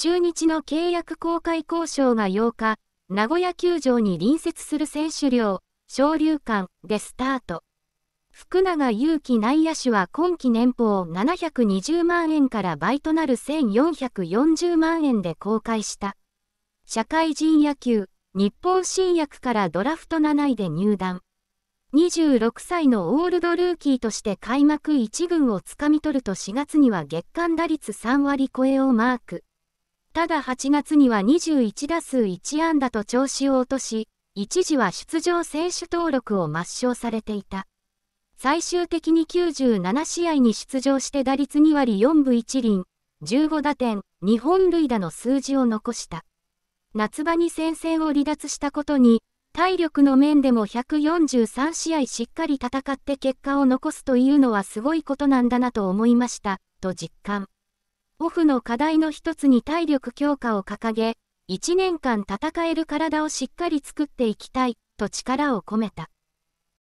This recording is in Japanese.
中日の契約公開交渉が8日、名古屋球場に隣接する選手寮、昇竜館でスタート。福永祐希内野手は今季年俸720万円から倍となる1440万円で公開した。社会人野球、日本新薬からドラフト7位で入団。26歳のオールドルーキーとして開幕1軍をつかみ取ると4月には月間打率3割超えをマーク。ただ8月には21打数1安打と調子を落とし、一時は出場選手登録を抹消されていた。最終的に97試合に出場して打率2割4分1厘、15打点、2本塁打の数字を残した。夏場に戦線を離脱したことに、体力の面でも143試合しっかり戦って結果を残すというのはすごいことなんだなと思いました、と実感。オフの課題の一つに体力強化を掲げ、1年間戦える体をしっかり作っていきたいと力を込めた。